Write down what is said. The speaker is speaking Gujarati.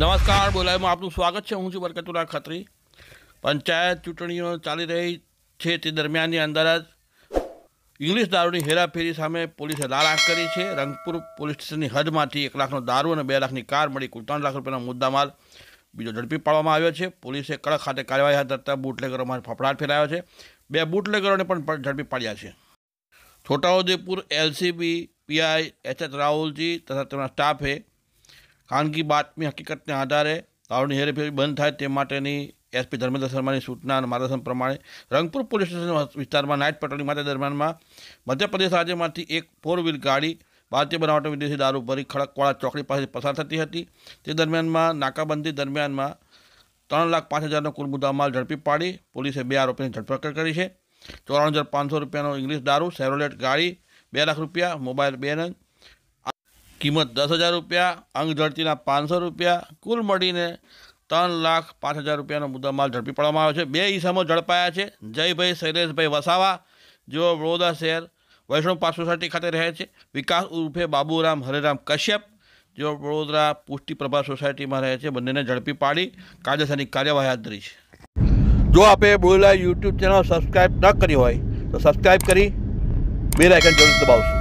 નમસ્કાર બોલાયમાં આપનું સ્વાગત છે હું છું બરકતુલા ખત્રી પંચાયત ચૂંટણીઓ ચાલી રહી છે તે દરમિયાનની અંદર જ ઇંગ્લિશ દારૂની હેરાફેરી સામે પોલીસે લાલાખ કરી છે રંગપુર પોલીસ સ્ટેશનની હદમાંથી એક લાખનો દારૂ અને બે લાખની કાર મળી કુલ ત્રણ લાખ રૂપિયાનો મુદ્દામાલ બીજો ઝડપી પાડવામાં આવ્યો છે પોલીસે કડક ખાતે કાર્યવાહી હાથ ધરતા બુટલેગરોમાં ફફડાટ ફેલાયો છે બે બુટલેગરોને પણ ઝડપી પાડ્યા છે Chhota Udepur LCB PI H H રાહુલજી તથા તેમના સ્ટાફે ખાનગી બાતમી હકીકતને આધારે દારૂની હેરેફેરી બંધ થાય તે માટેની એસપી ધર્મેન્દ્ર શર્માની સૂચના અને માર્ગદર્શન પ્રમાણે રંગપુર પોલીસ સ્ટેશન વિસ્તારમાં નાઇટ પેટ્રોલિંગ માટે દરમિયાનમાં મધ્યપ્રદેશ રાજ્યમાંથી એક ફોર વ્હીલ ગાડી ભારતીય બનાવટો વિદેશી દારૂ ભરી ખડકવાળા ચોકડી પાસે પસાર થતી હતી તે દરમિયાનમાં નાકાબંધી દરમિયાનમાં ત્રણ લાખ પાંચ હજારનો કુલ મુદ્દામાલ ઝડપી પાડી પોલીસે બે આરોપીની ધરપકડ કરી છે ચોરાણું હજાર પાંચસો રૂપિયાનો ઇંગ્લિશ દારૂ સેરોલેટ ગાડી બે લાખ રૂપિયા મોબાઈલ બેલેન્સ કિંમત દસ હજાર રૂપિયા અંગ ઝડતીના પાંચસો રૂપિયા કુલ મળીને ત્રણ લાખ પાંચ હજાર રૂપિયાનો મુદ્દામાલ ઝડપી પાડવામાં આવ્યો છે બે ઈસમો ઝડપાયા છે જયભાઈ શૈલેષભાઈ વસાવા જેઓ વડોદરા શહેર વૈષ્ણવ પાર્ક સોસાયટી ખાતે રહે છે વિકાસ ઉર્ફે બાબુરામ હરેરામ કશ્યપ જેઓ વડોદરા પુષ્ટિ પ્રભા સોસાયટીમાં રહે છે બંનેને ઝડપી પાડી કાયદેસરની કાર્યવાહી હાથ ધરી છે જો આપે બોલેલા યુટ્યુબ ચેનલ સબસ્ક્રાઈબ ન કરી હોય તો સબસ્ક્રાઈબ કરી બે આઇકન જરૂર દબાવશો